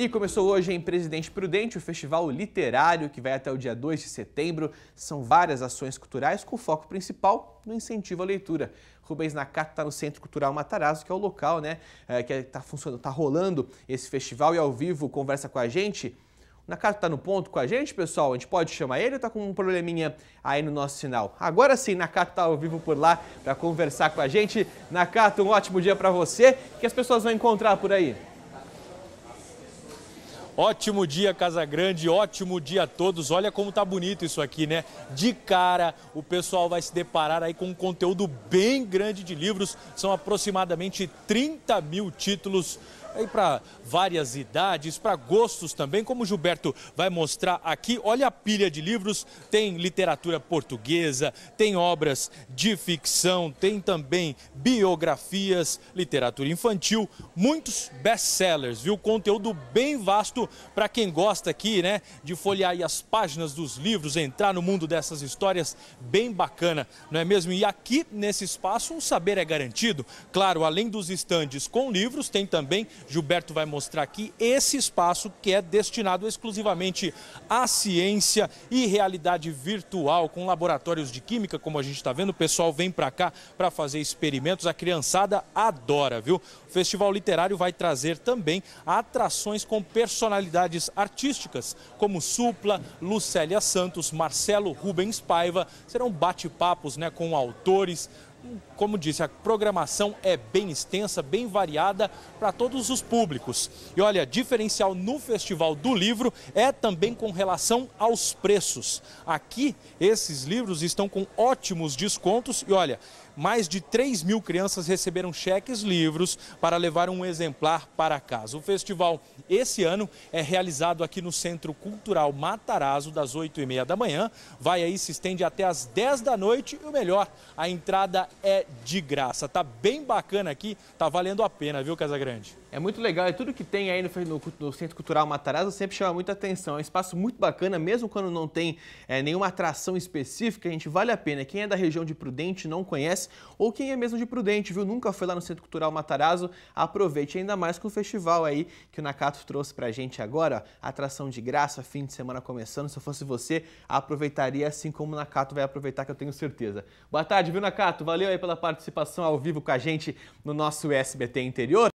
E começou hoje em Presidente Prudente o Festival Literário, que vai até o dia 2 de setembro. São várias ações culturais com foco principal no incentivo à leitura. Rubens Nakata está no Centro Cultural Matarazzo, que é o local né, é, que está é, funcionando, está rolando esse festival e ao vivo conversa com a gente. O Nakata está no ponto com a gente, pessoal? A gente pode chamar ele ou está com um probleminha aí no nosso sinal? Agora sim, Nakata está ao vivo por lá para conversar com a gente. Nakata, um ótimo dia para você. que as pessoas vão encontrar por aí? Ótimo dia, Casa Grande, ótimo dia a todos. Olha como tá bonito isso aqui, né? De cara, o pessoal vai se deparar aí com um conteúdo bem grande de livros. São aproximadamente 30 mil títulos aí para várias idades, para gostos também, como o Gilberto vai mostrar aqui. Olha a pilha de livros, tem literatura portuguesa, tem obras de ficção, tem também biografias, literatura infantil, muitos best-sellers, viu? Conteúdo bem vasto para quem gosta aqui, né, de folhear as páginas dos livros, entrar no mundo dessas histórias, bem bacana, não é mesmo? E aqui nesse espaço o saber é garantido. Claro, além dos estandes com livros, tem também Gilberto vai mostrar aqui esse espaço que é destinado exclusivamente à ciência e realidade virtual, com laboratórios de química, como a gente está vendo. O pessoal vem para cá para fazer experimentos. A criançada adora, viu? O Festival Literário vai trazer também atrações com personalidades artísticas, como Supla, Lucélia Santos, Marcelo Rubens Paiva. Serão bate-papos né, com autores como disse, a programação é bem extensa, bem variada para todos os públicos. E olha, diferencial no Festival do Livro é também com relação aos preços. Aqui, esses livros estão com ótimos descontos e olha, mais de 3 mil crianças receberam cheques livros para levar um exemplar para casa. O festival, esse ano, é realizado aqui no Centro Cultural Matarazzo, das 8h30 da manhã. Vai aí, se estende até as 10 da noite. E o melhor, a entrada é de graça. Tá bem bacana aqui, tá valendo a pena, viu, Casagrande? É muito legal, é tudo que tem aí no, no, no Centro Cultural Matarazzo sempre chama muita atenção. É um espaço muito bacana, mesmo quando não tem é, nenhuma atração específica, a gente vale a pena. Quem é da região de Prudente não conhece, ou quem é mesmo de Prudente, viu, nunca foi lá no Centro Cultural Matarazzo, aproveite ainda mais com o festival aí que o Nakato trouxe pra gente agora. Ó, atração de graça, fim de semana começando. Se eu fosse você, aproveitaria assim como o Nakato vai aproveitar, que eu tenho certeza. Boa tarde, viu, Nakato? Valeu! Valeu aí pela participação ao vivo com a gente no nosso SBT Interior.